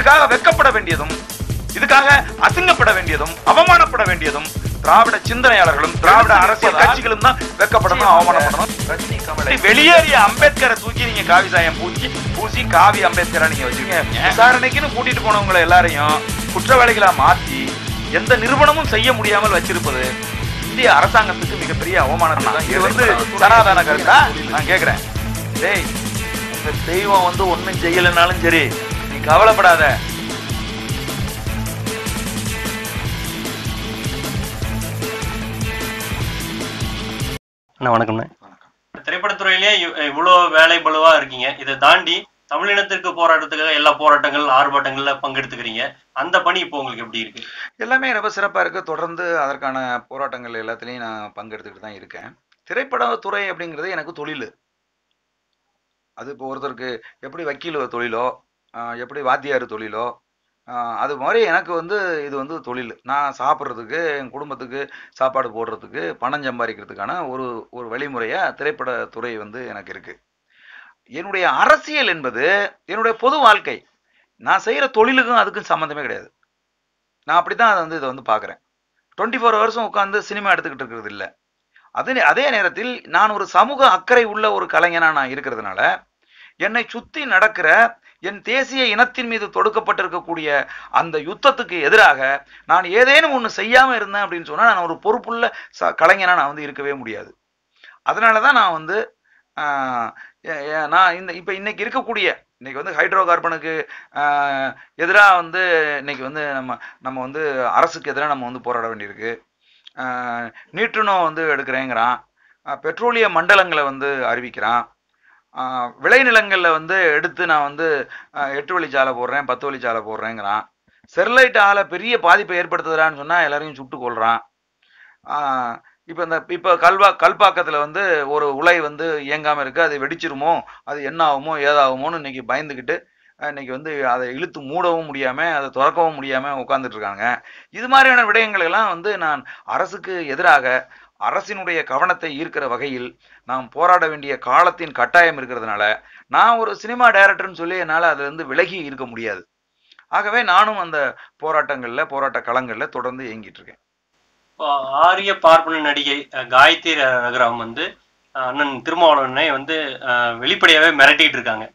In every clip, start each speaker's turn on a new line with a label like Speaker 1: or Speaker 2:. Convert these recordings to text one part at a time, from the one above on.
Speaker 1: இதுக்காக வெக்கப்பட வேண்டியதும் இதுக்காக அசிங்கப்பட வேண்டியதும் அவமானப்பட வேண்டியதும் திராவிட சிந்தனையாளர்களும் திராவிட அரசியல் கட்சிகளும் தான் வெக்கப்படணும் அவமானப்படணும் வெளியேறிய அம்பேத்கரை தூக்கி நீங்க காவி சாயம் பூச்சி பூசி காவி அம்பேத்கரை நீங்க வச்சுக்கீங்க விசாரணைக்குன்னு கூட்டிட்டு போனவங்களை எல்லாரையும் குற்றவாளிகளா மாத்தி எந்த நிறுவனமும் செய்ய முடியாமல் வச்சிருப்பது இந்திய அரசாங்கத்துக்கு மிகப்பெரிய அவமானம் தான் இது வந்து சனாதன கருத்தா நான் கேட்கிறேன் டேய் இந்த தெய்வம் வந்து ஒன்னும் செய்யலைனாலும் சரி கவலைப்படாத அண்ணா
Speaker 2: வணக்கம்ண்ணே திரைப்படத்துறையிலேயே இவ்வளோ வேலை பலுவா இருக்கீங்க இதை தாண்டி தமிழினத்திற்கு போராட்டத்துக்காக எல்லா போராட்டங்கள் ஆர்ப்பாட்டங்கள்ல பங்கெடுத்துக்கிறீங்க அந்த பணி இப்போ உங்களுக்கு எப்படி இருக்கு
Speaker 1: எல்லாமே ரொம்ப சிறப்பாக இருக்கு தொடர்ந்து அதற்கான போராட்டங்கள் எல்லாத்துலேயும் நான் பங்கெடுத்துக்கிட்டு தான் இருக்கேன் திரைப்படத்துறை அப்படிங்கிறது எனக்கு தொழில் அது இப்போ ஒருத்தருக்கு எப்படி வக்கீல் தொழிலோ எப்படி வாத்தியார் தொழிலோ அது மாதிரி எனக்கு வந்து இது வந்து தொழில் நான் சாப்பிட்றதுக்கு என் குடும்பத்துக்கு சாப்பாடு போடுறதுக்கு பணம் சம்பாதிக்கிறதுக்கான ஒரு ஒரு வழிமுறையாக திரைப்படத்துறை வந்து எனக்கு இருக்குது என்னுடைய அரசியல் என்பது என்னுடைய பொது வாழ்க்கை நான் செய்கிற தொழிலுக்கும் அதுக்கும் சம்மந்தமே கிடையாது நான் அப்படி தான் அதை வந்து இதை வந்து பார்க்குறேன் டுவெண்ட்டி ஃபோர் ஹவர்ஸும் உட்காந்து சினிமா எடுத்துக்கிட்டு இருக்கிறது இல்லை அதே அதே நேரத்தில் நான் ஒரு சமூக அக்கறை உள்ள ஒரு கலைஞனாக நான் இருக்கிறதுனால என்னை சுற்றி நடக்கிற என் தேசிய இனத்தின் மீது தொடுக்கப்பட்டிருக்கக்கூடிய அந்த யுத்தத்துக்கு எதிராக நான் ஏதேனும் ஒன்று செய்யாமல் இருந்தேன் அப்படின்னு சொன்னால் நான் ஒரு பொறுப்புள்ள ச கலைஞனாக நான் வந்து இருக்கவே முடியாது அதனால தான் நான் வந்து நான் இந்த இப்போ இன்னைக்கு இருக்கக்கூடிய இன்னைக்கு வந்து ஹைட்ரோ கார்பனுக்கு எதிராக வந்து இன்னைக்கு வந்து நம்ம நம்ம வந்து அரசுக்கு எதிராக நம்ம வந்து போராட வேண்டியிருக்கு நியூட்ரினோ வந்து எடுக்கிறேங்கிறான் பெட்ரோலிய மண்டலங்களை வந்து அறிவிக்கிறான் விளைநிலங்களில் வந்து எடுத்து நான் வந்து எட்டு வழி சாலை போடுறேன் பத்து வழி சாலை போடுறேங்கிறான் செர்லைட் ஆலை பெரிய பாதிப்பை ஏற்படுத்துகிறான்னு சொன்னால் எல்லாரையும் சுட்டு கொள்கிறான் இப்போ இந்த இப்போ கல்வா கல்பாக்கத்தில் வந்து ஒரு உலை வந்து இயங்காமல் இருக்குது அது வெடிச்சிருமோ அது என்ன ஆகுமோ ஏதாகுமோன்னு இன்றைக்கி பயந்துக்கிட்டு இன்றைக்கி வந்து அதை இழுத்து மூடவும் முடியாமல் அதை திறக்கவும் முடியாமல் உட்காந்துட்டு இருக்காங்க இது மாதிரியான விடயங்கள் எல்லாம் வந்து நான் அரசுக்கு எதிராக அரசினுடைய கவனத்தை ஈர்க்கிற வகையில் நாம் போராட வேண்டிய காலத்தின் கட்டாயம் இருக்கிறதுனால நான் ஒரு சினிமா டைரக்டர்னு சொல்லி என்னால் அதுலேருந்து விலகி இருக்க முடியாது ஆகவே நானும் அந்த போராட்டங்களில் போராட்ட களங்களில் தொடர்ந்து இயங்கிட்டு இருக்கேன்
Speaker 2: ஆரிய பார்ப்பன நடிகை காயத்ரி ரகுராம் வந்து அண்ணன் திருமாவளவனை வந்து வெளிப்படையாகவே மிரட்டிகிட்டு இருக்காங்க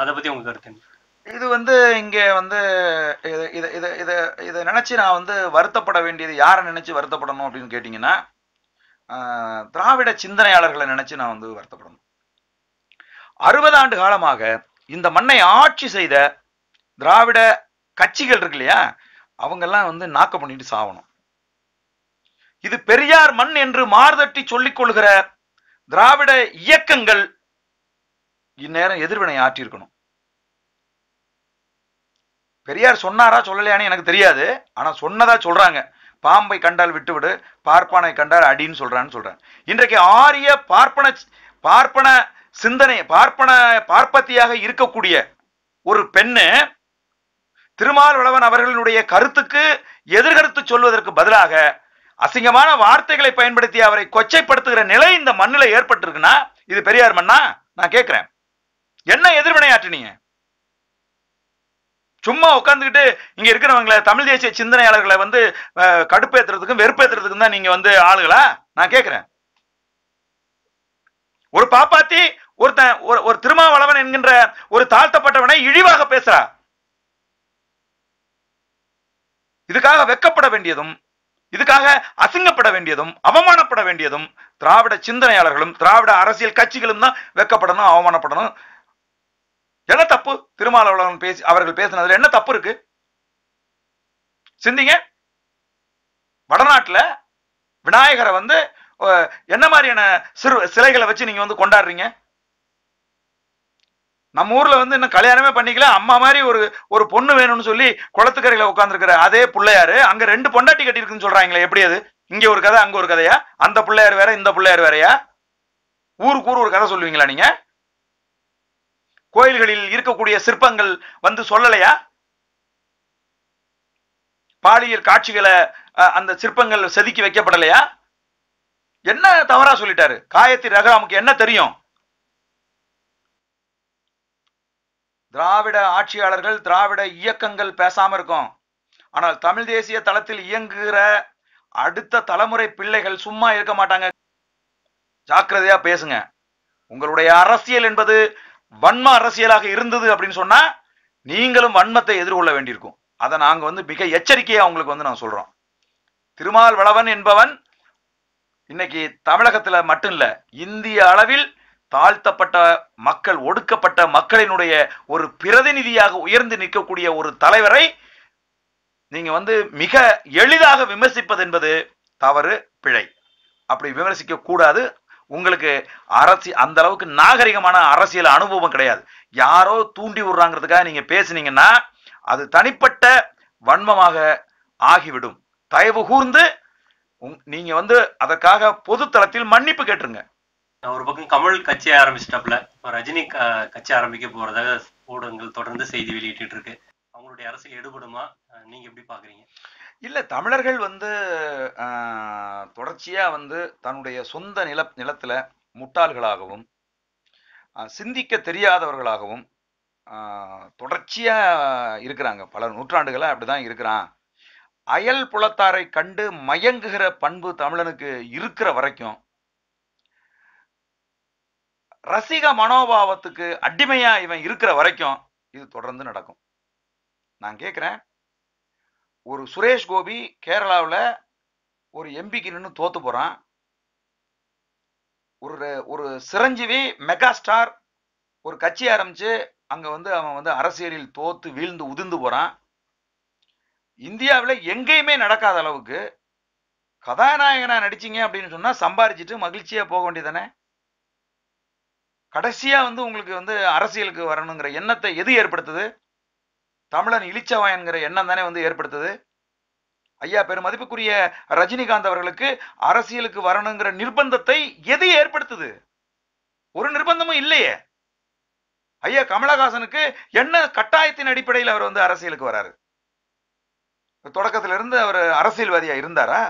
Speaker 2: அதை பற்றி உங்களுக்கு கருத்து
Speaker 1: இது வந்து இங்கே வந்து இது இது இதை இதை இதை நினச்சி நான் வந்து வருத்தப்பட வேண்டியது யாரை நினச்சி வருத்தப்படணும் அப்படின்னு கேட்டிங்கன்னா திராவிட சிந்தனையாளர்களை நினச்சி நான் வந்து வருத்தப்படணும் அறுபது ஆண்டு காலமாக இந்த மண்ணை ஆட்சி செய்த திராவிட கட்சிகள் இருக்கு இல்லையா அவங்கெல்லாம் வந்து நாக்க பண்ணிட்டு சாவணும் இது பெரியார் மண் என்று மாறுதட்டி சொல்லிக் கொள்கிற திராவிட இயக்கங்கள் இந்நேரம் எதிர்வினை ஆற்றியிருக்கணும் பெரியார் சொன்னாரா சொல்லலையானு எனக்கு தெரியாது ஆனால் சொன்னதா சொல்கிறாங்க பாம்பை கண்டால் விட்டுவிடு பார்ப்பனை கண்டால் அடின்னு சொல்கிறான்னு சொல்றேன் இன்றைக்கு ஆரிய பார்ப்பன பார்ப்பன சிந்தனை பார்ப்பன பார்ப்பத்தியாக இருக்கக்கூடிய ஒரு பெண்ணு வளவன் அவர்களுடைய கருத்துக்கு எதிர்கருத்து சொல்வதற்கு பதிலாக அசிங்கமான வார்த்தைகளை பயன்படுத்தி அவரை கொச்சைப்படுத்துகிற நிலை இந்த மண்ணில் ஏற்பட்டிருக்குன்னா இது பெரியார் மண்ணா நான் கேட்குறேன் என்ன எதிர்வினையாற்றினீங்க சும்மா உட்காந்துக்கிட்டு இங்க இருக்கிறவங்களை தமிழ் தேசிய சிந்தனையாளர்களை வந்து கடுப்பேத்துறதுக்கும் வெறுப்பேத்துறதுக்கும் தான் நீங்க வந்து ஆளுகளா நான் கேட்கிறேன் ஒரு பாப்பாத்தி ஒருத்தன் ஒரு ஒரு திருமாவளவன் என்கின்ற ஒரு தாழ்த்தப்பட்டவனை இழிவாக பேசுறா இதுக்காக வெக்கப்பட வேண்டியதும் இதுக்காக அசிங்கப்பட வேண்டியதும் அவமானப்பட வேண்டியதும் திராவிட சிந்தனையாளர்களும் திராவிட அரசியல் கட்சிகளும் தான் வெக்கப்படணும் அவமானப்படணும் என்ன தப்பு திருமாவளவன் பேசி அவர்கள் பேசினதுல என்ன தப்பு இருக்கு சிந்திங்க வடநாட்டில் விநாயகரை வந்து என்ன மாதிரியான சிறு சிலைகளை வச்சு நீங்க வந்து கொண்டாடுறீங்க நம்ம ஊர்ல வந்து இன்னும் கல்யாணமே பண்ணிக்கல அம்மா மாதிரி ஒரு ஒரு பொண்ணு வேணும்னு சொல்லி குளத்துக்கரையில உட்காந்துருக்கிற அதே பிள்ளையாரு அங்க ரெண்டு பொண்டாட்டி கட்டியிருக்குன்னு சொல்றாங்களே எப்படி அது இங்க ஒரு கதை அங்க ஒரு கதையா அந்த பிள்ளையார் வேற இந்த பிள்ளையார் வேறையா ஊருக்கு ஊர் ஒரு கதை சொல்லுவீங்களா நீங்க கோயில்களில் இருக்கக்கூடிய சிற்பங்கள் வந்து சொல்லலையா பாலியல் காட்சிகளை அந்த சிற்பங்கள் செதுக்கி வைக்கப்படலையா என்ன தவறா சொல்லிட்டாரு காயத்ரி ரகுராமுக்கு என்ன தெரியும் திராவிட ஆட்சியாளர்கள் திராவிட இயக்கங்கள் பேசாம இருக்கும் ஆனால் தமிழ் தேசிய தளத்தில் இயங்குகிற அடுத்த தலைமுறை பிள்ளைகள் சும்மா இருக்க மாட்டாங்க ஜாக்கிரதையா பேசுங்க உங்களுடைய அரசியல் என்பது வன்ம அரசியலாக இருந்தது அப்படின்னு சொன்னா நீங்களும் வன்மத்தை எதிர்கொள்ள வேண்டியிருக்கும் அதை நாங்க வந்து மிக எச்சரிக்கையா அவங்களுக்கு வந்து நான் சொல்றோம் திருமால் வளவன் என்பவன் இன்னைக்கு தமிழகத்துல மட்டும் இல்ல இந்திய அளவில் தாழ்த்தப்பட்ட மக்கள் ஒடுக்கப்பட்ட மக்களினுடைய ஒரு பிரதிநிதியாக உயர்ந்து நிற்கக்கூடிய ஒரு தலைவரை நீங்க வந்து மிக எளிதாக விமர்சிப்பது என்பது தவறு பிழை அப்படி விமர்சிக்க கூடாது உங்களுக்கு அரசி அந்த அளவுக்கு நாகரிகமான அரசியல் அனுபவம் கிடையாது யாரோ தூண்டி விடுறாங்கிறதுக்காக நீங்க பேசுனீங்கன்னா அது தனிப்பட்ட வன்மமாக ஆகிவிடும் தயவு கூர்ந்து நீங்க வந்து அதற்காக பொதுத்தளத்தில் மன்னிப்பு
Speaker 2: கேட்டுருங்க ஒரு பக்கம் கமல் கட்சி ஆரம்பிச்சிட்டாப்ல ரஜினி கட்சி ஆரம்பிக்க போறதாக ஊடகங்கள் தொடர்ந்து செய்தி வெளியிட்டு இருக்கு அவங்களுடைய அரசியல் எடுபடுமா நீங்க எப்படி பாக்குறீங்க
Speaker 1: இல்ல தமிழர்கள் வந்து தொடர்ச்சியா வந்து தன்னுடைய சொந்த நில நிலத்துல முட்டாள்களாகவும் சிந்திக்க தெரியாதவர்களாகவும் தொடர்ச்சியா இருக்கிறாங்க பல நூற்றாண்டுகளாக அப்படிதான் இருக்கிறான் அயல் புலத்தாரை கண்டு மயங்குகிற பண்பு தமிழனுக்கு இருக்கிற வரைக்கும் ரசிக மனோபாவத்துக்கு அடிமையா இவன் இருக்கிற வரைக்கும் இது தொடர்ந்து நடக்கும் நான் கேட்குறேன் ஒரு சுரேஷ் கோபி கேரளாவில் ஒரு எம்பிக்கு நின்று தோத்து போகிறான் ஒரு ஒரு சிரஞ்சீவி மெகா ஸ்டார் ஒரு கட்சி ஆரம்பித்து அங்கே வந்து அவன் வந்து அரசியலில் தோத்து வீழ்ந்து உதிர்ந்து போகிறான் இந்தியாவில் எங்கேயுமே நடக்காத அளவுக்கு கதாநாயகனாக நடிச்சிங்க அப்படின்னு சொன்னால் சம்பாரிச்சிட்டு மகிழ்ச்சியாக போக வேண்டியதானே கடைசியாக வந்து உங்களுக்கு வந்து அரசியலுக்கு வரணுங்கிற எண்ணத்தை எது ஏற்படுத்துது தமிழன் இழிச்சவாயன்கிற எண்ணம் தானே வந்து ஏற்படுத்துது ஐயா பெருமதிப்புக்குரிய ரஜினிகாந்த் அவர்களுக்கு அரசியலுக்கு வரணுங்கிற நிர்பந்தத்தை எது ஏற்படுத்துது ஒரு நிர்பந்தமும் இல்லையே ஐயா கமலஹாசனுக்கு என்ன கட்டாயத்தின் அடிப்படையில் அவர் வந்து அரசியலுக்கு வராரு தொடக்கத்திலிருந்து அவர் அரசியல்வாதியா இருந்தாரா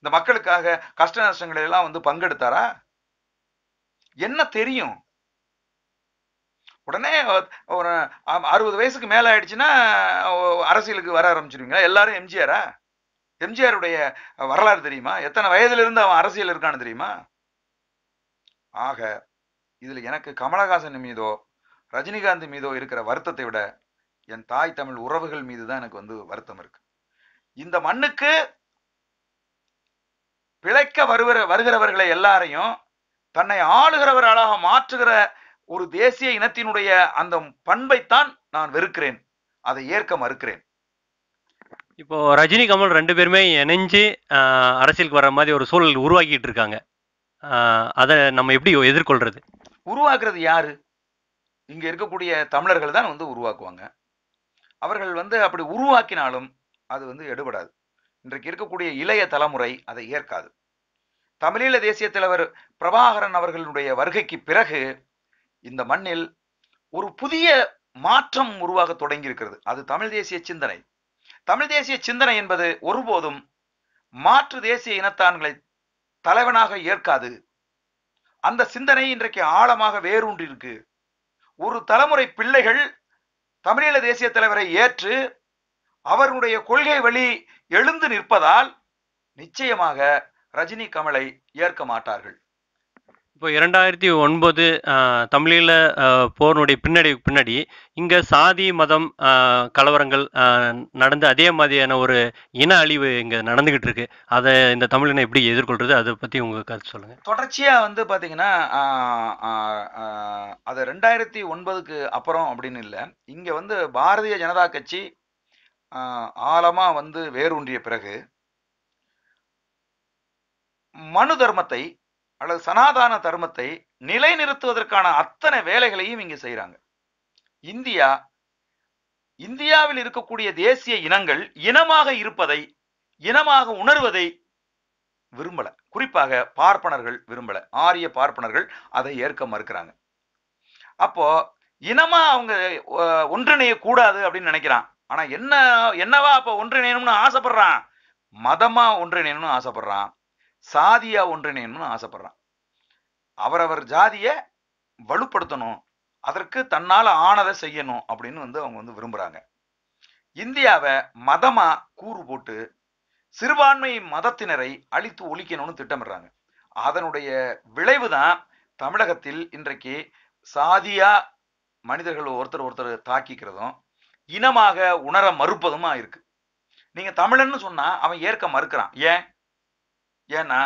Speaker 1: இந்த மக்களுக்காக கஷ்ட நஷ்டங்கள் எல்லாம் வந்து பங்கெடுத்தாரா என்ன தெரியும் உடனே ஒரு அறுபது வயசுக்கு மேல ஆயிடுச்சுன்னா அரசியலுக்கு வர ஆரம்பிச்சிருவீங்களா எல்லாரும் எம்ஜிஆரா எம்ஜிஆருடைய வரலாறு தெரியுமா எத்தனை வயதுல இருந்து அவன் அரசியல் இருக்கான்னு தெரியுமா ஆக இதுல எனக்கு கமலஹாசன் மீதோ ரஜினிகாந்த் மீதோ இருக்கிற வருத்தத்தை விட என் தாய் தமிழ் உறவுகள் மீது தான் எனக்கு வந்து வருத்தம் இருக்கு இந்த மண்ணுக்கு பிழைக்க வருகிற வருகிறவர்களை எல்லாரையும் தன்னை ஆளுகிறவர்களாக மாற்றுகிற ஒரு தேசிய இனத்தினுடைய அந்த பண்பைத்தான் நான் வெறுக்கிறேன் அதை ஏற்க மறுக்கிறேன்
Speaker 2: இப்போ ரஜினி கமல் ரெண்டு பேருமே இணைஞ்சு அரசியலுக்கு வர மாதிரி ஒரு சூழல் உருவாக்கிட்டு இருக்காங்க அதை நம்ம எப்படி எதிர்கொள்றது
Speaker 1: உருவாக்குறது யாரு இங்க இருக்கக்கூடிய தமிழர்கள் தான் வந்து உருவாக்குவாங்க அவர்கள் வந்து அப்படி உருவாக்கினாலும் அது வந்து எடுபடாது இன்றைக்கு இருக்கக்கூடிய இளைய தலைமுறை அதை ஏற்காது தமிழீழ தேசிய தலைவர் பிரபாகரன் அவர்களுடைய வருகைக்கு பிறகு இந்த மண்ணில் ஒரு புதிய மாற்றம் உருவாக தொடங்கி இருக்கிறது அது தமிழ் தேசிய சிந்தனை தமிழ் தேசிய சிந்தனை என்பது ஒருபோதும் மாற்று தேசிய இனத்தான்களை தலைவனாக ஏற்காது அந்த சிந்தனை இன்றைக்கு ஆழமாக வேரூன்றிருக்கு ஒரு தலைமுறை பிள்ளைகள் தமிழீழ தேசிய தலைவரை ஏற்று அவருடைய கொள்கை வழி எழுந்து நிற்பதால் நிச்சயமாக ரஜினி கமலை ஏற்க மாட்டார்கள்
Speaker 2: இப்போ இரண்டாயிரத்தி ஒன்பது தமிழீழ போர்னுடைய பின்னடி பின்னாடி இங்கே சாதி மதம் கலவரங்கள் நடந்து அதே மாதிரியான ஒரு இன அழிவு இங்கே நடந்துகிட்டு இருக்கு அதை இந்த தமிழினை எப்படி எதிர்கொள்றது அதை பற்றி உங்கள் கருத்து சொல்லுங்கள்
Speaker 1: தொடர்ச்சியாக வந்து பார்த்தீங்கன்னா அது ரெண்டாயிரத்தி ஒன்பதுக்கு அப்புறம் அப்படின்னு இல்லை இங்கே வந்து பாரதிய ஜனதா கட்சி ஆழமாக வந்து வேரூன்றிய பிறகு மனு தர்மத்தை அல்லது சனாதான தர்மத்தை நிலைநிறுத்துவதற்கான அத்தனை வேலைகளையும் இங்கு செய்கிறாங்க இந்தியா இந்தியாவில் இருக்கக்கூடிய தேசிய இனங்கள் இனமாக இருப்பதை இனமாக உணர்வதை விரும்பல குறிப்பாக பார்ப்பனர்கள் விரும்பல ஆரிய பார்ப்பனர்கள் அதை ஏற்க மறுக்கிறாங்க அப்போ இனமா அவங்க ஒன்றிணைய கூடாது அப்படின்னு நினைக்கிறான் ஆனா என்ன என்னவா அப்ப ஒன்றிணையணும்னு ஆசைப்படுறான் மதமா ஒன்றிணையணும்னு ஆசைப்படுறான் சாதியா ஒன்றிணையணும்னு ஆசைப்படுறான் அவரவர் ஜாதியை வலுப்படுத்தணும் அதற்கு தன்னால் ஆனதை செய்யணும் அப்படின்னு வந்து அவங்க வந்து விரும்புகிறாங்க இந்தியாவை மதமா கூறு போட்டு சிறுபான்மை மதத்தினரை அழித்து ஒழிக்கணும்னு திட்டமிடுறாங்க அதனுடைய விளைவு தான் தமிழகத்தில் இன்றைக்கு சாதியா மனிதர்கள் ஒருத்தர் ஒருத்தர் தாக்கிக்கிறதும் இனமாக உணர மறுப்பதுமா இருக்கு நீங்க தமிழன்னு சொன்னா அவன் ஏற்க மறுக்கிறான் ஏன் ஏன்னா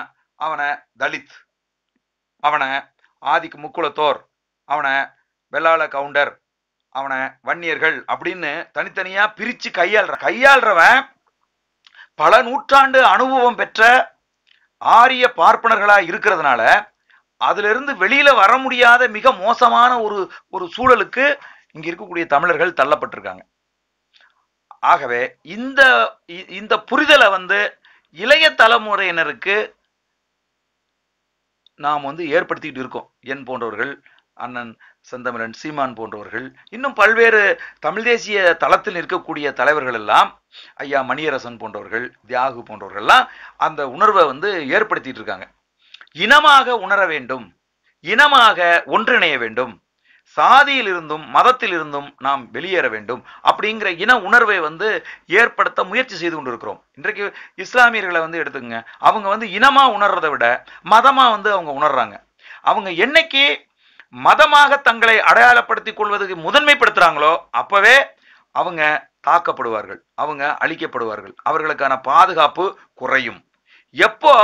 Speaker 1: அவனை தலித் அவனை ஆதிக்கு முக்குளத்தோர் அவனை வெள்ளாள கவுண்டர் அவனை வன்னியர்கள் அப்படின்னு தனித்தனியா பிரிச்சு கையாள்ற கையாள்றவன் பல நூற்றாண்டு அனுபவம் பெற்ற ஆரிய பார்ப்பனர்களா இருக்கிறதுனால அதுல இருந்து வெளியில வர முடியாத மிக மோசமான ஒரு ஒரு சூழலுக்கு இங்க இருக்கக்கூடிய தமிழர்கள் தள்ளப்பட்டிருக்காங்க ஆகவே இந்த இந்த புரிதலை வந்து இளைய தலைமுறையினருக்கு நாம் வந்து ஏற்படுத்திக்கிட்டு இருக்கோம் என் போன்றவர்கள் அண்ணன் செந்தமிழன் சீமான் போன்றவர்கள் இன்னும் பல்வேறு தமிழ் தேசிய தளத்தில் இருக்கக்கூடிய தலைவர்கள் எல்லாம் ஐயா மணியரசன் போன்றவர்கள் தியாகு போன்றவர்கள்லாம் அந்த உணர்வை வந்து ஏற்படுத்திட்டு இருக்காங்க இனமாக உணர வேண்டும் இனமாக ஒன்றிணைய வேண்டும் சாதியில் இருந்தும் மதத்தில் இருந்தும் நாம் வெளியேற வேண்டும் அப்படிங்கிற இன உணர்வை வந்து ஏற்படுத்த முயற்சி செய்து கொண்டிருக்கிறோம் இன்றைக்கு இஸ்லாமியர்களை வந்து எடுத்துக்கங்க அவங்க வந்து இனமா உணர்றதை விட மதமா வந்து அவங்க உணர்றாங்க அவங்க என்னைக்கு மதமாக தங்களை அடையாளப்படுத்திக் கொள்வதற்கு முதன்மைப்படுத்துறாங்களோ அப்பவே அவங்க தாக்கப்படுவார்கள் அவங்க அழிக்கப்படுவார்கள் அவர்களுக்கான பாதுகாப்பு குறையும் எப்போ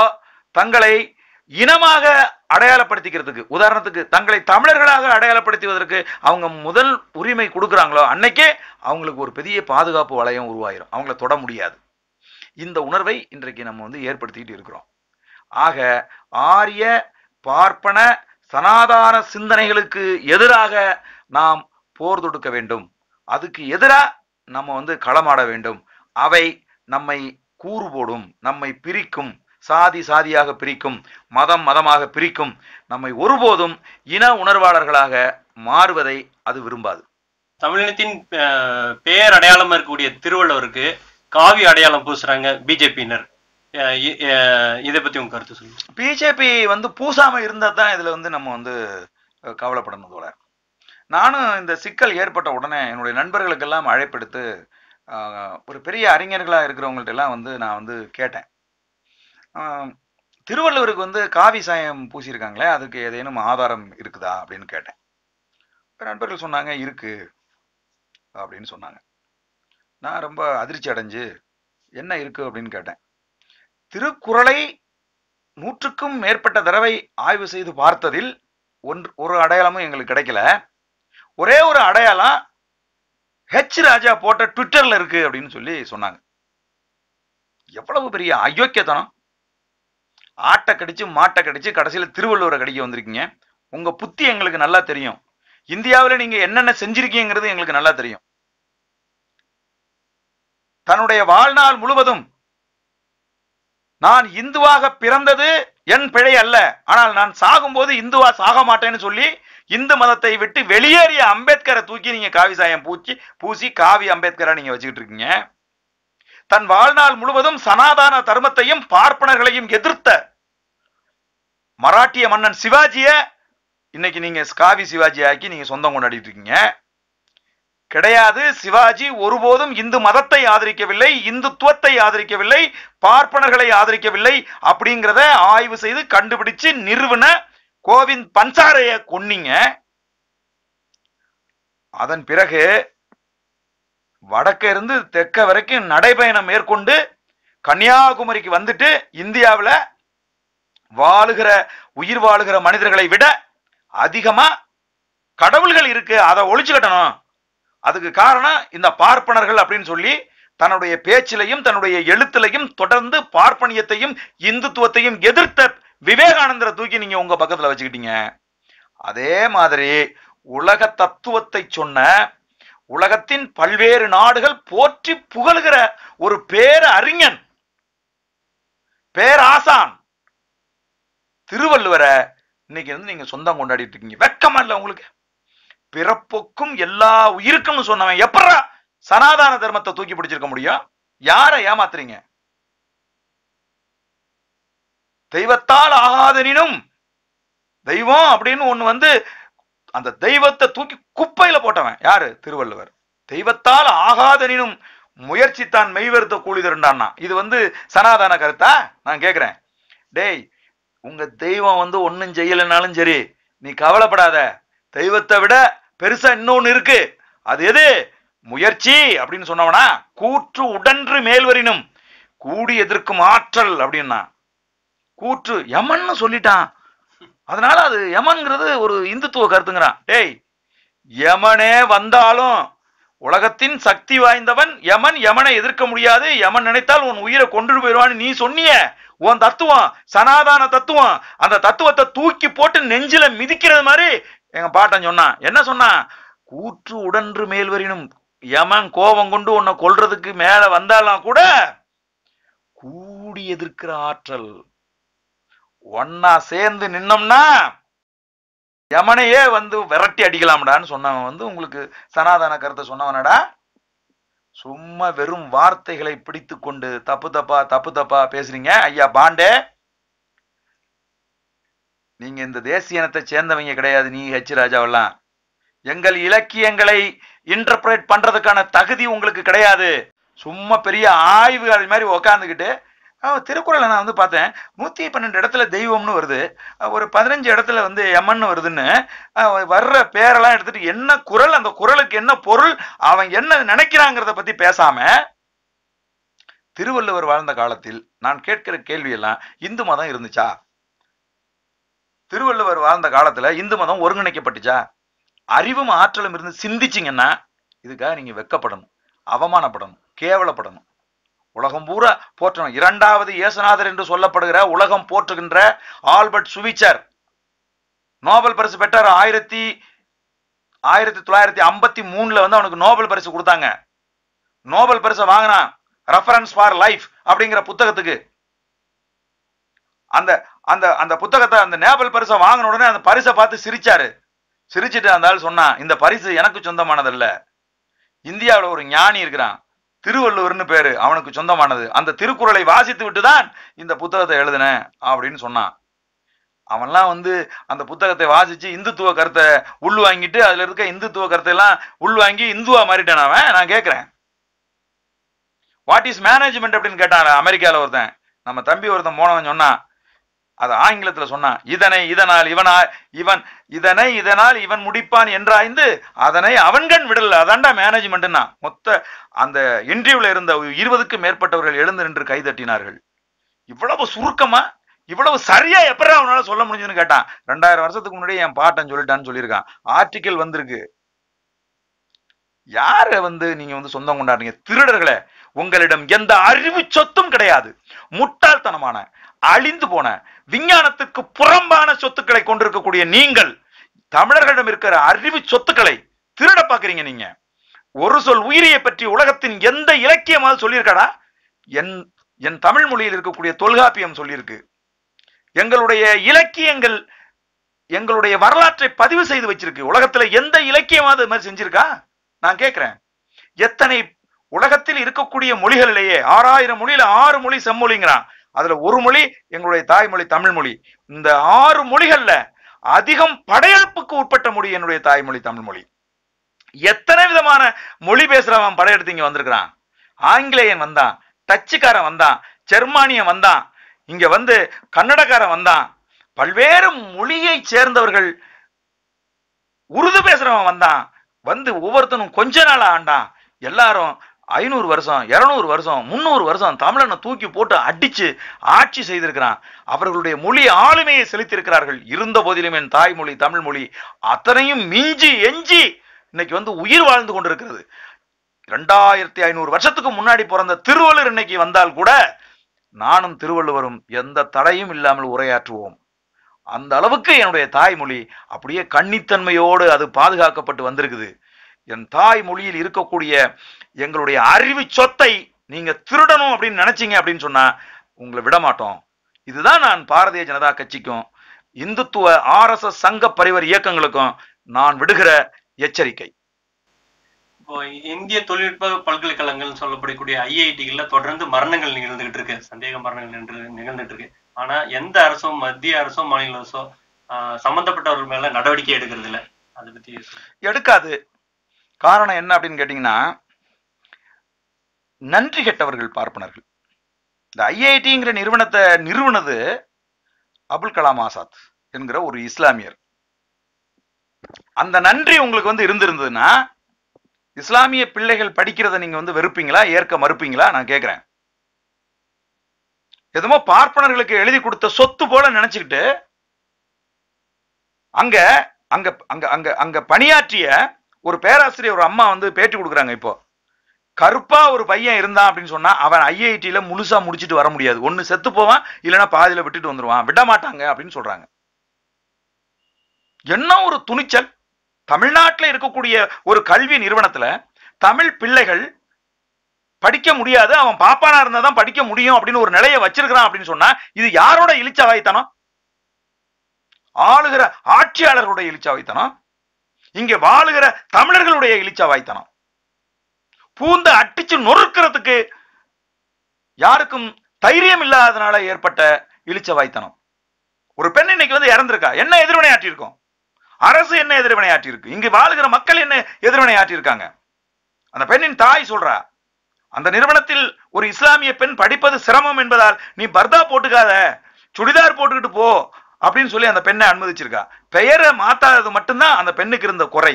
Speaker 1: தங்களை இனமாக அடையாளப்படுத்திக்கிறதுக்கு உதாரணத்துக்கு தங்களை தமிழர்களாக அடையாளப்படுத்துவதற்கு அவங்க முதல் உரிமை கொடுக்குறாங்களோ அன்னைக்கே அவங்களுக்கு ஒரு பெரிய பாதுகாப்பு வளையம் உருவாயிரும் அவங்கள தொட முடியாது இந்த உணர்வை இன்றைக்கு நம்ம வந்து ஏற்படுத்திக்கிட்டு இருக்கிறோம் ஆக ஆரிய பார்ப்பன சனாதான சிந்தனைகளுக்கு எதிராக நாம் போர் தொடுக்க வேண்டும் அதுக்கு எதிராக நம்ம வந்து களமாட வேண்டும் அவை நம்மை கூறு போடும் நம்மை பிரிக்கும் சாதி சாதியாக பிரிக்கும் மதம் மதமாக பிரிக்கும் நம்மை ஒருபோதும் இன உணர்வாளர்களாக மாறுவதை அது விரும்பாது
Speaker 2: தமிழினத்தின் பேர் அடையாளம் இருக்கக்கூடிய திருவள்ளுவருக்கு காவி அடையாளம் பூசுறாங்க பிஜேபியினர் இதை பத்தி உங்க கருத்து சொல்லுங்க
Speaker 1: பிஜேபி வந்து பூசாம இருந்தா தான் இதுல வந்து நம்ம வந்து கவலைப்படணும் போல நானும் இந்த சிக்கல் ஏற்பட்ட உடனே என்னுடைய நண்பர்களுக்கெல்லாம் அழைப்பெடுத்து ஒரு பெரிய அறிஞர்களாக இருக்கிறவங்கள்ட்ட எல்லாம் வந்து நான் வந்து கேட்டேன் திருவள்ளுவருக்கு வந்து காவி சாயம் பூசியிருக்காங்களே அதுக்கு ஏதேனும் ஆதாரம் இருக்குதா அப்படின்னு கேட்டேன் நண்பர்கள் சொன்னாங்க இருக்கு அப்படின்னு சொன்னாங்க நான் ரொம்ப அதிர்ச்சி அடைஞ்சு என்ன இருக்கு அப்படின்னு கேட்டேன் திருக்குறளை நூற்றுக்கும் மேற்பட்ட தடவை ஆய்வு செய்து பார்த்ததில் ஒன்று ஒரு அடையாளமும் எங்களுக்கு கிடைக்கல ஒரே ஒரு அடையாளம் ஹெச் ராஜா போட்ட ட்விட்டர்ல இருக்கு அப்படின்னு சொல்லி சொன்னாங்க எவ்வளவு பெரிய அயோக்கியத்தனம் ஆட்டை கடிச்சு மாட்டை கடிச்சு கடைசியில் திருவள்ளுவரை கடிக்க வந்திருக்கீங்க உங்க புத்தி எங்களுக்கு நல்லா தெரியும் இந்தியாவில் நீங்க என்னென்ன செஞ்சிருக்கீங்கிறது எங்களுக்கு நல்லா தெரியும் தன்னுடைய வாழ்நாள் முழுவதும் நான் இந்துவாக பிறந்தது என் பிழை அல்ல ஆனால் நான் சாகும்போது இந்துவா சாக மாட்டேன்னு சொல்லி இந்து மதத்தை விட்டு வெளியேறிய அம்பேத்கரை தூக்கி நீங்க காவி சாயம் பூச்சி பூசி காவி அம்பேத்கரை நீங்க வச்சுக்கிட்டு இருக்கீங்க தன் வாழ்நாள் முழுவதும் சனாதான தர்மத்தையும் பார்ப்பனர்களையும் எதிர்த்த மராட்டிய மன்னன் சிவாஜிய இன்னைக்கு நீங்க காவி சிவாஜி ஆக்கி நீங்க சொந்தம் கொண்டாடிட்டு இருக்கீங்க கிடையாது சிவாஜி ஒருபோதும் இந்து மதத்தை ஆதரிக்கவில்லை இந்துத்துவத்தை ஆதரிக்கவில்லை பார்ப்பனர்களை ஆதரிக்கவில்லை அப்படிங்கிறத ஆய்வு செய்து கண்டுபிடிச்சு நிறுவன கோவிந்த் பன்சாரைய கொன்னீங்க அதன் பிறகு வடக்க இருந்து தெற்க வரைக்கும் நடைபயணம் மேற்கொண்டு கன்னியாகுமரிக்கு வந்துட்டு இந்தியாவில் வாழுகிற உயிர் வாழுகிற மனிதர்களை விட அதிகமாக கடவுள்கள் இருக்கு அதை ஒழிச்சுக்கட்டணும் அதுக்கு காரணம் இந்த பார்ப்பனர்கள் அப்படின்னு சொல்லி தன்னுடைய பேச்சிலையும் தன்னுடைய எழுத்துலையும் தொடர்ந்து பார்ப்பனியத்தையும் இந்துத்துவத்தையும் எதிர்த்த விவேகானந்தரை தூக்கி நீங்க உங்க பக்கத்துல வச்சுக்கிட்டீங்க அதே மாதிரி உலக தத்துவத்தை சொன்ன உலகத்தின் பல்வேறு நாடுகள் போற்றி புகழ்கிற ஒரு பேர அறிஞன் பேராசான் திருவள்ளுவரை இன்னைக்கு வந்து நீங்க சொந்தம் கொண்டாடிட்டு இருக்கீங்க வெக்கமா இல்ல உங்களுக்கு பிறப்புக்கும் எல்லா உயிருக்கும் சொன்னவன் எப்படா சனாதான தர்மத்தை தூக்கி பிடிச்சிருக்க முடியும் யார ஏமாத்துறீங்க தெய்வத்தால் ஆகாதனினும் தெய்வம் அப்படின்னு ஒண்ணு வந்து அந்த தெய்வத்தை தூக்கி குப்பையில போட்டவன் யாரு திருவள்ளுவர் தெய்வத்தால் ஆகாதனினும் முயற்சி தான் மெய்வருத்த கூலி இது வந்து சனாதன கருத்தா நான் கேட்குறேன் டேய் உங்க தெய்வம் வந்து ஒன்றும் செய்யலைனாலும் சரி நீ கவலைப்படாத தெய்வத்தை விட பெருசா இன்னொன்று இருக்கு அது எது முயற்சி அப்படின்னு சொன்னவனா கூற்று உடன்று மேல்வரினும் கூடி எதிர்க்கும் ஆற்றல் அப்படின்னா கூற்று யமன்னு சொல்லிட்டான் அதனால அது யமன்கிறது ஒரு இந்துத்துவ கருத்துங்கிறான் டேய் யமனே வந்தாலும் உலகத்தின் சக்தி வாய்ந்தவன் யமன் யமனை எதிர்க்க முடியாது யமன் நினைத்தால் உன் உயிரை கொண்டு போயிடுவான்னு நீ சொன்னிய உன் தத்துவம் சனாதான தத்துவம் அந்த தத்துவத்தை தூக்கி போட்டு நெஞ்சில மிதிக்கிறது மாதிரி எங்க பாட்டன் சொன்னான் என்ன சொன்னான் கூற்று உடன்று மேல்வரினும் யமன் கோபம் கொண்டு உன்னை கொல்றதுக்கு மேல வந்தாலும் கூட கூடி எதிர்க்கிற ஆற்றல் ஒன்னா சேர்ந்து நின்னம்னா யமனையே வந்து விரட்டி அடிக்கலாம்டான்னு சொன்னவன் வந்து உங்களுக்கு சனாதன கருத்தை சொன்னவனடா சும்மா வெறும் வார்த்தைகளை பிடித்து கொண்டு தப்பு தப்பா தப்பு தப்பா பேசுறீங்க ஐயா பாண்டே நீங்க இந்த தேசிய இனத்தை சேர்ந்தவங்க கிடையாது நீ ஹெச் ராஜாவெல்லாம் எங்கள் இலக்கியங்களை இன்டர்பிரேட் பண்றதுக்கான தகுதி உங்களுக்கு கிடையாது சும்மா பெரிய ஆய்வுகள் மாதிரி உக்காந்துக்கிட்டு திருக்குறளை நான் வந்து பார்த்தேன் நூற்றி பன்னெண்டு இடத்துல தெய்வம்னு வருது ஒரு பதினஞ்சு இடத்துல வந்து எம்மன் வருதுன்னு வர்ற பேரெல்லாம் எடுத்துட்டு என்ன குரல் அந்த குரலுக்கு என்ன பொருள் அவன் என்ன நினைக்கிறாங்கிறத பற்றி பேசாமல் திருவள்ளுவர் வாழ்ந்த காலத்தில் நான் கேட்கிற கேள்வியெல்லாம் இந்து மதம் இருந்துச்சா திருவள்ளுவர் வாழ்ந்த காலத்துல இந்து மதம் ஒருங்கிணைக்கப்பட்டுச்சா அறிவும் ஆற்றலும் இருந்து சிந்திச்சிங்கன்னா இதுக்காக நீங்க வெக்கப்படணும் அவமானப்படணும் கேவலப்படணும் உலகம் பூரா போற்றணும் இரண்டாவது இயேசுநாதர் என்று சொல்லப்படுகிற உலகம் போற்றுகின்ற ஆல்பர்ட் சுவிச்சர் நோபல் பரிசு பெற்றார் ஆயிரத்தி ஆயிரத்தி தொள்ளாயிரத்தி ஐம்பத்தி மூணுல வந்து அவனுக்கு நோபல் பரிசு கொடுத்தாங்க நோபல் பரிசை வாங்கினான் ரெஃபரன்ஸ் ஃபார் லைஃப் அப்படிங்கிற புத்தகத்துக்கு அந்த அந்த அந்த புத்தகத்தை அந்த நேபல் பரிசை வாங்கின உடனே அந்த பரிசை பார்த்து சிரிச்சாரு சிரிச்சுட்டு அந்த ஆள் சொன்னான் இந்த பரிசு எனக்கு சொந்தமானதில்லை இந்தியாவில் ஒரு ஞானி இருக்கிறான் திருவள்ளுவர்னு பேரு அவனுக்கு சொந்தமானது அந்த திருக்குறளை வாசித்து விட்டு தான் இந்த புத்தகத்தை எழுதினேன் அப்படின்னு சொன்னான் அவன்லாம் வந்து அந்த புத்தகத்தை வாசிச்சு இந்துத்துவ கருத்தை உள் வாங்கிட்டு அதுல இருக்க இந்துத்துவ கருத்தையெல்லாம் வாங்கி இந்துவா மாறிட்டான் அவன் நான் கேட்கிறேன் வாட் இஸ் மேனேஜ்மெண்ட் அப்படின்னு கேட்டான் அமெரிக்காவில் ஒருத்தன் நம்ம தம்பி ஒருத்தன் போனவன் சொன்னான் அது ஆங்கிலத்தில் சொன்னான் இதனை இதனால் இவனா இவன் இதனை இதனால் இவன் முடிப்பான் என்றாய்ந்து அதனை அவன்கண் விடல அதாண்டா மேனேஜ்மெண்ட்னா மொத்த அந்த இன்டர்வியூல இருந்த இருபதுக்கும் மேற்பட்டவர்கள் எழுந்து நின்று கைதட்டினார்கள் இவ்வளவு சுருக்கமா இவ்வளவு சரியா எப்படா அவனால சொல்ல முடிஞ்சுன்னு கேட்டான் ரெண்டாயிரம் வருஷத்துக்கு முன்னாடி என் பாட்டன் சொல்லிட்டான்னு சொல்லியிருக்கான் ஆர்டிக்கல் வந்திருக்கு யாரை வந்து நீங்க வந்து சொந்தம் கொண்டாடுறீங்க திருடர்களை உங்களிடம் எந்த அறிவு சொத்தும் கிடையாது முட்டாள்தனமான அழிந்து போன விஞ்ஞானத்துக்கு புறம்பான சொத்துக்களை கொண்டிருக்கக்கூடிய நீங்கள் தமிழர்களிடம் இருக்கிற அறிவு சொத்துக்களை திருட பாக்குறீங்க நீங்க ஒரு சொல் உயிரியை பற்றி உலகத்தின் எந்த இலக்கியமாவது சொல்லியிருக்கடா என் என் தமிழ் மொழியில் இருக்கக்கூடிய தொல்காப்பியம் சொல்லியிருக்கு எங்களுடைய இலக்கியங்கள் எங்களுடைய வரலாற்றை பதிவு செய்து வச்சிருக்கு உலகத்துல எந்த இலக்கியமாவது மாதிரி செஞ்சிருக்கா நான் கேட்கிறேன் எத்தனை உலகத்தில் இருக்கக்கூடிய மொழிகளிலேயே ஆறாயிரம் மொழியில ஆறு மொழி செம்மொழிங்கிறான் அதுல ஒரு மொழி எங்களுடைய தாய்மொழி தமிழ் மொழி இந்த ஆறு மொழிகள்ல அதிகம் படையெடுப்புக்கு உட்பட்ட மொழி என்னுடைய தாய்மொழி தமிழ் மொழி எத்தனை விதமான மொழி பேசுறவன் படையெடுத்து இங்க வந்திருக்கிறான் ஆங்கிலேயன் வந்தான் டச்சுக்காரன் வந்தான் ஜெர்மானியன் வந்தான் இங்க வந்து கன்னடக்காரன் வந்தான் பல்வேறு மொழியை சேர்ந்தவர்கள் உருது பேசுறவன் வந்தான் வந்து ஒவ்வொருத்தனும் கொஞ்ச நாள் ஆண்டான் எல்லாரும் ஐநூறு வருஷம் இரநூறு வருஷம் முந்நூறு வருஷம் தமிழனை தூக்கி போட்டு அடிச்சு ஆட்சி செய்திருக்கிறான் அவர்களுடைய மொழி ஆளுமையை செலுத்தியிருக்கிறார்கள் இருந்த போதிலும் என் தாய்மொழி தமிழ் மொழி அத்தனையும் மிஞ்சி எஞ்சி இன்னைக்கு வந்து உயிர் வாழ்ந்து கொண்டிருக்கிறது ரெண்டாயிரத்தி ஐநூறு வருஷத்துக்கு முன்னாடி பிறந்த திருவள்ளுவர் இன்னைக்கு வந்தால் கூட நானும் திருவள்ளுவரும் எந்த தடையும் இல்லாமல் உரையாற்றுவோம் அந்த அளவுக்கு என்னுடைய தாய்மொழி அப்படியே கன்னித்தன்மையோடு அது பாதுகாக்கப்பட்டு வந்திருக்குது என் தாய்மொழியில் இருக்கக்கூடிய எங்களுடைய அறிவு சொத்தை நீங்க திருடணும் அப்படின்னு நினைச்சீங்க அப்படின்னு சொன்னா உங்களை விடமாட்டோம் இதுதான் நான் பாரதிய ஜனதா கட்சிக்கும் இந்துத்துவ ஆர்எஸ்எஸ் சங்க பரிவர் இயக்கங்களுக்கும் நான் விடுகிற எச்சரிக்கை
Speaker 2: இப்போ இந்திய தொழில்நுட்ப பல்கலைக்கழகங்கள் சொல்லப்படக்கூடிய ஐஐடிகள்ல தொடர்ந்து மரணங்கள் நிகழ்ந்துகிட்டு இருக்கு சந்தேக மரணங்கள் நின்று நிகழ்ந்துட்டு இருக்கு ஆனா எந்த அரசும் மத்திய அரசோ மாநில அரசோ சம்பந்தப்பட்டவர்கள் மேல நடவடிக்கை எடுக்கிறது இல்லை அதை பத்தி
Speaker 1: எடுக்காது காரணம் என்ன அப்படின்னு கேட்டீங்கன்னா நன்றி கெட்டவர்கள் பார்ப்பனர்கள் இந்த ஐஐடிங்கிற நிறுவனத்தை நிறுவனது அபுல் கலாம் ஆசாத் என்கிற ஒரு இஸ்லாமியர் அந்த நன்றி உங்களுக்கு வந்து இருந்திருந்ததுன்னா இஸ்லாமிய பிள்ளைகள் படிக்கிறத நீங்க வந்து வெறுப்பீங்களா ஏற்க மறுப்பீங்களா நான் கேட்கிறேன் எதுமோ பார்ப்பனர்களுக்கு எழுதி கொடுத்த சொத்து போல நினைச்சுக்கிட்டு அங்க அங்க அங்க அங்க அங்க பணியாற்றிய ஒரு பேராசிரியர் ஒரு அம்மா வந்து பேட்டி கொடுக்குறாங்க இப்போ கருப்பா ஒரு பையன் இருந்தான் அப்படின்னு சொன்னா அவன் ஐஐடியில முழுசா முடிச்சுட்டு வர முடியாது ஒன்னு செத்து போவான் இல்லைன்னா பாதியில விட்டுட்டு வந்துருவான் விட மாட்டாங்க அப்படின்னு சொல்றாங்க என்ன ஒரு துணிச்சல் தமிழ்நாட்டில் இருக்கக்கூடிய ஒரு கல்வி நிறுவனத்துல தமிழ் பிள்ளைகள் படிக்க முடியாது அவன் பாப்பானா இருந்தா தான் படிக்க முடியும் அப்படின்னு ஒரு நிலையை வச்சிருக்கிறான் அப்படின்னு சொன்னா இது யாரோட இழிச்சாவாய்த்தனம் ஆளுகிற ஆட்சியாளர்களுடைய இழிச்சாவாய்த்தனம் இங்க வாழுகிற தமிழர்களுடைய இழிச்சாவாய்த்தனம் பூந்த அட்டிச்சு நொறுக்கிறதுக்கு யாருக்கும் தைரியம் இல்லாதனால ஏற்பட்ட இழிச்சவாய்த்தனம் ஒரு பெண் இன்னைக்கு வந்து இறந்திருக்கா என்ன எதிர்வினையாற்றி இருக்கும் அரசு என்ன எதிர்வினை ஆற்றியிருக்கு இங்கு வாழுகிற மக்கள் என்ன எதிர்வினை ஆற்றியிருக்காங்க அந்த பெண்ணின் தாய் சொல்றா அந்த நிறுவனத்தில் ஒரு இஸ்லாமிய பெண் படிப்பது சிரமம் என்பதால் நீ பர்தா போட்டுக்காத சுடிதார் போட்டுக்கிட்டு போ அப்படின்னு சொல்லி அந்த பெண்ணை அனுமதிச்சிருக்கா பெயரை மாத்தாதது மட்டும்தான் அந்த பெண்ணுக்கு இருந்த குறை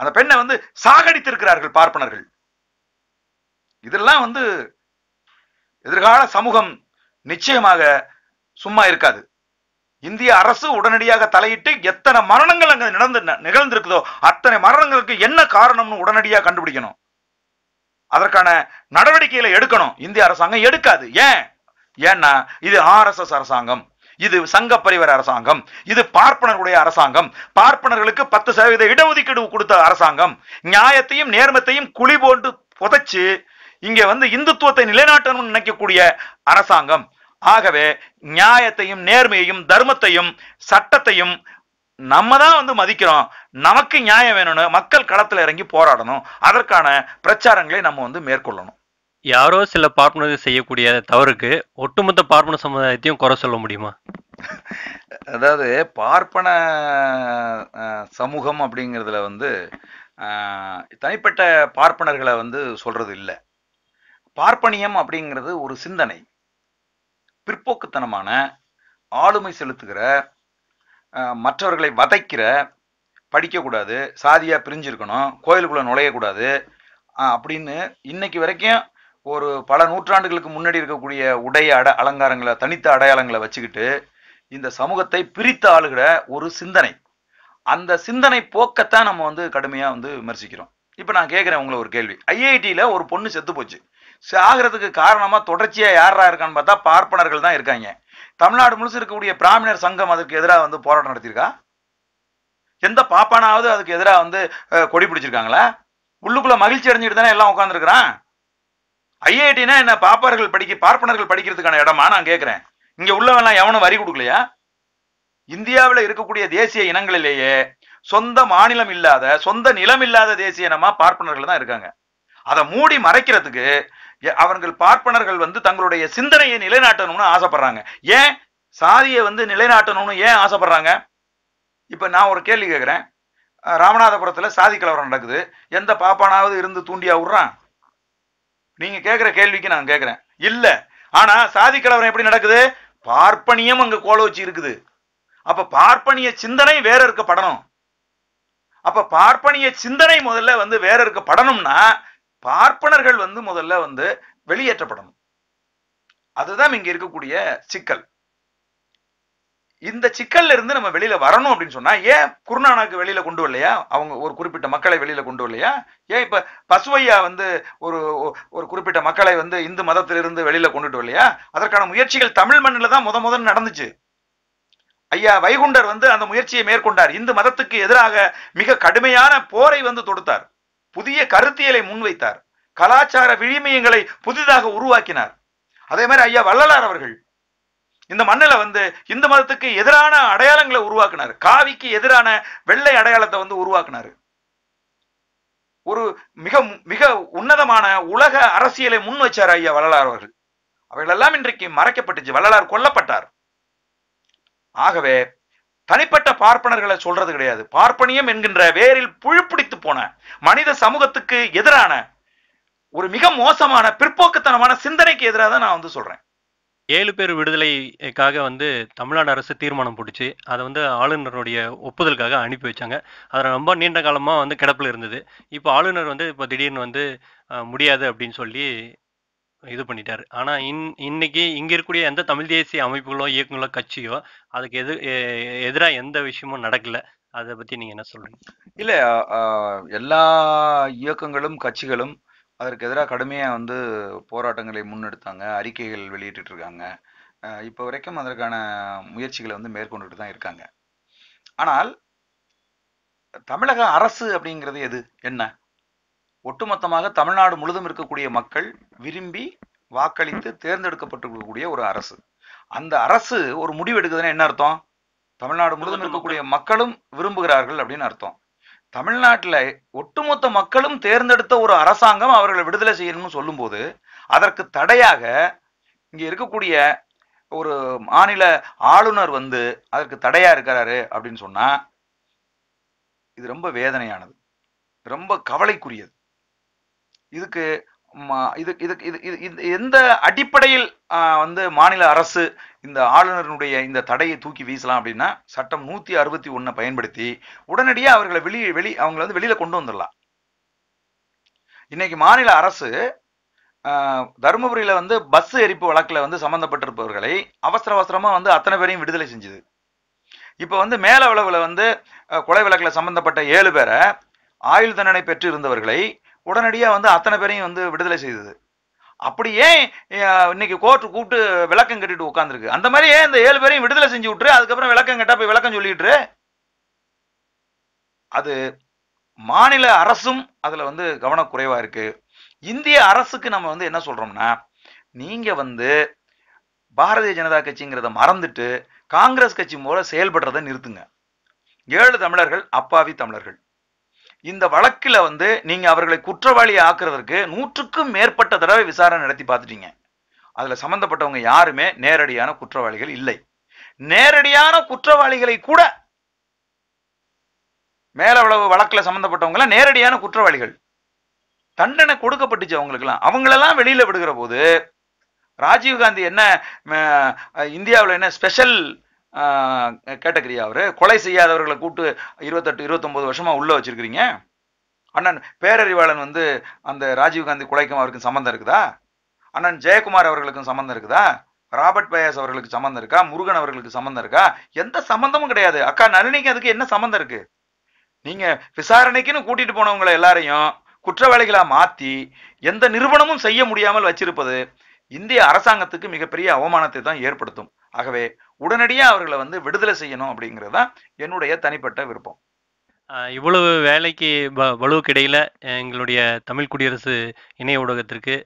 Speaker 1: அந்த பெண்ணை வந்து சாகடித்திருக்கிறார்கள் பார்ப்பனர்கள் இதெல்லாம் வந்து எதிர்கால சமூகம் நிச்சயமாக சும்மா இருக்காது இந்திய அரசு உடனடியாக தலையிட்டு எத்தனை மரணங்கள் அங்கே நடந்து நிகழ்ந்திருக்குதோ அத்தனை மரணங்களுக்கு என்ன காரணம்னு உடனடியாக கண்டுபிடிக்கணும் அதற்கான நடவடிக்கைகளை எடுக்கணும் இந்திய அரசாங்கம் எடுக்காது ஏன் ஏன்னா இது ஆர்எஸ்எஸ் அரசாங்கம் இது சங்க பரிவர அரசாங்கம் இது பார்ப்பனர்களுடைய அரசாங்கம் பார்ப்பனர்களுக்கு பத்து சதவீத இடஒதுக்கீடு கொடுத்த அரசாங்கம் நியாயத்தையும் நேர்மத்தையும் குழி போட்டு புதைச்சு இங்க வந்து இந்துத்துவத்தை நிலைநாட்டணும்னு நினைக்கக்கூடிய அரசாங்கம் ஆகவே நியாயத்தையும் நேர்மையையும் தர்மத்தையும் சட்டத்தையும் நம்ம தான் வந்து மதிக்கிறோம் நமக்கு நியாயம் வேணும்னு மக்கள் களத்தில் இறங்கி போராடணும் அதற்கான பிரச்சாரங்களை நம்ம வந்து மேற்கொள்ளணும்
Speaker 2: யாரோ சில பார்ப்பனர்கள் செய்யக்கூடிய தவறுக்கு ஒட்டுமொத்த பார்ப்பன சமுதாயத்தையும் குறை சொல்ல முடியுமா
Speaker 1: அதாவது பார்ப்பன சமூகம் அப்படிங்கிறதுல வந்து தனிப்பட்ட பார்ப்பனர்களை வந்து சொல்றது இல்லை பார்ப்பனியம் அப்படிங்கிறது ஒரு சிந்தனை பிற்போக்குத்தனமான ஆளுமை செலுத்துகிற மற்றவர்களை வதைக்கிற படிக்கக்கூடாது சாதியாக பிரிஞ்சிருக்கணும் கோயிலுக்குள்ளே நுழையக்கூடாது அப்படின்னு இன்னைக்கு வரைக்கும் ஒரு பல நூற்றாண்டுகளுக்கு முன்னாடி இருக்கக்கூடிய உடைய அட அலங்காரங்களை தனித்த அடையாளங்களை வச்சுக்கிட்டு இந்த சமூகத்தை பிரித்து ஆளுகிற ஒரு சிந்தனை அந்த சிந்தனை போக்கத்தான் நம்ம வந்து கடுமையாக வந்து விமர்சிக்கிறோம் இப்போ நான் கேட்குறேன் உங்களை ஒரு கேள்வி ஐஐடியில் ஒரு பொண்ணு செத்து போச்சு சாகிறதுக்கு காரணமாக தொடர்ச்சியாக யாரா இருக்கான்னு பார்த்தா பார்ப்பனர்கள் தான் இருக்காங்க தமிழ்நாடு முழுசு இருக்கக்கூடிய பிராமணர் சங்கம் அதுக்கு எதிராக வந்து போராட்டம் நடத்தியிருக்கா எந்த பாப்பானாவது அதுக்கு எதிராக வந்து கொடி பிடிச்சிருக்காங்களா உள்ளுக்குள்ள மகிழ்ச்சி அடைஞ்சிட்டு தானே எல்லாம் உட்காந்துருக்குறான் ஐஐடினா என்ன பாப்பார்கள் படிக்க பார்ப்பனர்கள் படிக்கிறதுக்கான இடமா நான் கேட்குறேன் இங்கே உள்ளவெல்லாம் எவனும் வரி கொடுக்கலையா இந்தியாவில் இருக்கக்கூடிய தேசிய இனங்களிலேயே சொந்த மாநிலம் இல்லாத சொந்த நிலம் இல்லாத தேசிய இனமா பார்ப்பனர்கள் தான் இருக்காங்க அதை மூடி மறைக்கிறதுக்கு அவர்கள் பார்ப்பனர்கள் வந்து தங்களுடைய சிந்தனையை நிலைநாட்டணும்னு ஆசைப்படுறாங்க ஏன் சாதியை வந்து நிலைநாட்டணும்னு ஏன் ஆசைப்படுறாங்க இப்போ நான் ஒரு கேள்வி கேட்குறேன் ராமநாதபுரத்தில் சாதி கலவரம் நடக்குது எந்த பாப்பானாவது இருந்து தூண்டியா விட்றான் நீங்கள் கேட்குற கேள்விக்கு நான் கேட்குறேன் இல்லை ஆனால் சாதி கலவரம் எப்படி நடக்குது பார்ப்பனியம் அங்கே கோல வச்சு இருக்குது அப்போ பார்ப்பனிய சிந்தனை வேற இருக்கப்படணும் அப்போ பார்ப்பனிய சிந்தனை முதல்ல வந்து வேற இருக்கப்படணும்னா பார்ப்பனர்கள் வந்து முதல்ல வந்து வெளியேற்றப்படணும் அதுதான் இங்க இருக்கக்கூடிய சிக்கல் இந்த சிக்கல்ல இருந்து நம்ம வெளியில வரணும் அப்படின்னு சொன்னா ஏன் குருநானாக்கு வெளியில கொண்டு வரலையா அவங்க ஒரு குறிப்பிட்ட மக்களை வெளியில கொண்டு வரலையா ஏன் இப்ப பசுவையா வந்து ஒரு ஒரு குறிப்பிட்ட மக்களை வந்து இந்து மதத்திலிருந்து வெளியில கொண்டுட்டு வரலையா அதற்கான முயற்சிகள் தமிழ் மண்ணில தான் முத முதல் நடந்துச்சு ஐயா வைகுண்டர் வந்து அந்த முயற்சியை மேற்கொண்டார் இந்து மதத்துக்கு எதிராக மிக கடுமையான போரை வந்து தொடுத்தார் புதிய கருத்தியலை முன்வைத்தார் கலாச்சார விழிமயங்களை புதிதாக உருவாக்கினார் அதே மாதிரி ஐயா வள்ளலார் அவர்கள் இந்த மண்ணில் வந்து இந்து மதத்துக்கு எதிரான அடையாளங்களை உருவாக்குனார் காவிக்கு எதிரான வெள்ளை அடையாளத்தை வந்து உருவாக்கினார் ஒரு மிக மிக உன்னதமான உலக அரசியலை முன் வச்சார் ஐயா வள்ளலார் அவர்கள் அவர்களெல்லாம் இன்றைக்கு மறைக்கப்பட்டுச்சு வள்ளலார் கொல்லப்பட்டார் ஆகவே தனிப்பட்ட பார்ப்பனர்களை சொல்றது கிடையாது பார்ப்பனியம் என்கின்ற வேரில் புழுப்பிடித்து போன மனித சமூகத்துக்கு எதிரான ஒரு மிக மோசமான பிற்போக்குத்தனமான சிந்தனைக்கு எதிராக தான் நான் வந்து சொல்றேன்
Speaker 2: ஏழு பேர் விடுதலைக்காக வந்து தமிழ்நாடு அரசு தீர்மானம் போட்டுச்சு அதை வந்து ஆளுநருடைய ஒப்புதலுக்காக அனுப்பி வச்சாங்க அதில் ரொம்ப நீண்ட காலமாக வந்து கிடப்பில் இருந்தது இப்போ ஆளுநர் வந்து இப்போ திடீர்னு வந்து முடியாது அப்படின்னு சொல்லி இது பண்ணிட்டாரு ஆனா இன் இன்னைக்கு இங்க இருக்கக்கூடிய எந்த தமிழ் தேசிய அமைப்புகளோ இயக்கங்களோ கட்சியோ அதுக்கு எது எதிராக எந்த விஷயமும் நடக்கல அதை பத்தி நீங்க என்ன சொல்றீங்க
Speaker 1: இல்ல எல்லா இயக்கங்களும் கட்சிகளும் அதற்கு எதிராக கடுமையாக வந்து போராட்டங்களை முன்னெடுத்தாங்க அறிக்கைகள் வெளியிட்டு இருக்காங்க இப்போ வரைக்கும் அதற்கான முயற்சிகளை வந்து மேற்கொண்டுட்டு தான் இருக்காங்க ஆனால் தமிழக அரசு அப்படிங்கிறது எது என்ன ஒட்டுமொத்தமாக தமிழ்நாடு முழுதும் இருக்கக்கூடிய மக்கள் விரும்பி வாக்களித்து தேர்ந்தெடுக்கப்பட்டிருக்கக்கூடிய ஒரு அரசு அந்த அரசு ஒரு முடிவு எடுக்குதுன்னா என்ன அர்த்தம் தமிழ்நாடு முழுதும் இருக்கக்கூடிய மக்களும் விரும்புகிறார்கள் அப்படின்னு அர்த்தம் தமிழ்நாட்டில் ஒட்டுமொத்த மக்களும் தேர்ந்தெடுத்த ஒரு அரசாங்கம் அவர்களை விடுதலை செய்யணும்னு சொல்லும்போது அதற்கு தடையாக இங்கே இருக்கக்கூடிய ஒரு மாநில ஆளுநர் வந்து அதற்கு தடையா இருக்கிறாரு அப்படின்னு சொன்னா இது ரொம்ப வேதனையானது ரொம்ப கவலைக்குரியது இதுக்கு இது இதுக்கு இது இது எந்த அடிப்படையில் வந்து மாநில அரசு இந்த ஆளுநருடைய இந்த தடையை தூக்கி வீசலாம் அப்படின்னா சட்டம் நூற்றி அறுபத்தி ஒன்றை பயன்படுத்தி உடனடியாக அவர்களை வெளி வெளி அவங்களை வந்து வெளியில் கொண்டு வந்துடலாம் இன்னைக்கு மாநில அரசு தருமபுரியில வந்து பஸ் எரிப்பு வழக்கில் வந்து சம்மந்தப்பட்டிருப்பவர்களை அவசர அவசரமாக வந்து அத்தனை பேரையும் விடுதலை செஞ்சுது இப்போ வந்து மேல அளவில் வந்து கொலை விளக்கில் சம்மந்தப்பட்ட ஏழு பேரை ஆயுள் தண்டனை பெற்று இருந்தவர்களை உடனடியாக வந்து அத்தனை பேரையும் வந்து விடுதலை செய்தது அப்படி ஏன் இன்னைக்கு கோர்ட்டு கூப்பிட்டு விளக்கம் கட்டிட்டு உட்காந்துருக்கு அந்த மாதிரி ஏன் இந்த ஏழு பேரையும் விடுதலை செஞ்சு விட்டுரு அதுக்கப்புறம் விளக்கம் கட்டா போய் விளக்கம் சொல்லிட்டு அது மாநில அரசும் அதில் வந்து கவனக்குறைவாக இருக்கு இந்திய அரசுக்கு நம்ம வந்து என்ன சொல்கிறோம்னா நீங்கள் வந்து பாரதிய ஜனதா கட்சிங்கிறத மறந்துட்டு காங்கிரஸ் கட்சி மூலம் செயல்படுறதை நிறுத்துங்க ஏழு தமிழர்கள் அப்பாவி தமிழர்கள் இந்த வழக்கில் வந்து நீங்கள் அவர்களை குற்றவாளி ஆக்குறதற்கு நூற்றுக்கும் மேற்பட்ட தடவை விசாரணை நடத்தி பார்த்துட்டீங்க அதில் சம்மந்தப்பட்டவங்க யாருமே நேரடியான குற்றவாளிகள் இல்லை நேரடியான குற்றவாளிகளை கூட மேலவளவு வழக்கில் சம்மந்தப்பட்டவங்களாம் நேரடியான குற்றவாளிகள் தண்டனை கொடுக்கப்பட்டுச்சு அவங்களுக்கெல்லாம் அவங்களெல்லாம் வெளியில் விடுகிற போது ராஜீவ்காந்தி என்ன இந்தியாவில் என்ன ஸ்பெஷல் கேட்டகிரியா அவரு கொலை செய்யாதவர்களை கூட்டு இருபத்தெட்டு இருபத்தொன்பது வருஷமா உள்ள வச்சிருக்கிறீங்க அண்ணன் பேரறிவாளன் வந்து அந்த ராஜீவ்காந்தி கொலைக்கும் அவருக்கும் சம்மந்தம் இருக்குதா அண்ணன் ஜெயக்குமார் அவர்களுக்கும் சம்மந்தம் இருக்குதா ராபர்ட் பயாஸ் அவர்களுக்கு சம்மந்தம் இருக்கா முருகன் அவர்களுக்கு சம்மந்தம் இருக்கா எந்த சம்மந்தமும் கிடையாது அக்கா நளினிக்கு அதுக்கு என்ன சம்மந்தம் இருக்கு நீங்க விசாரணைக்குன்னு கூட்டிட்டு போனவங்களை எல்லாரையும் குற்றவாளிகளா மாத்தி எந்த நிறுவனமும் செய்ய முடியாமல் வச்சிருப்பது இந்திய அரசாங்கத்துக்கு மிகப்பெரிய அவமானத்தை தான் ஏற்படுத்தும் ஆகவே உடனடியாக அவர்களை வந்து விடுதலை செய்யணும் அப்படிங்கிறது தான் என்னுடைய தனிப்பட்ட விருப்பம்
Speaker 2: இவ்வளவு வேலைக்கு வலுவுக்கிடையில் எங்களுடைய தமிழ் குடியரசு இணைய ஊடகத்திற்கு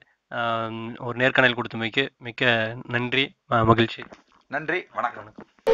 Speaker 2: ஒரு நேர்காணல் கொடுத்தமைக்கு மிக்க நன்றி மகிழ்ச்சி
Speaker 1: நன்றி வணக்கம்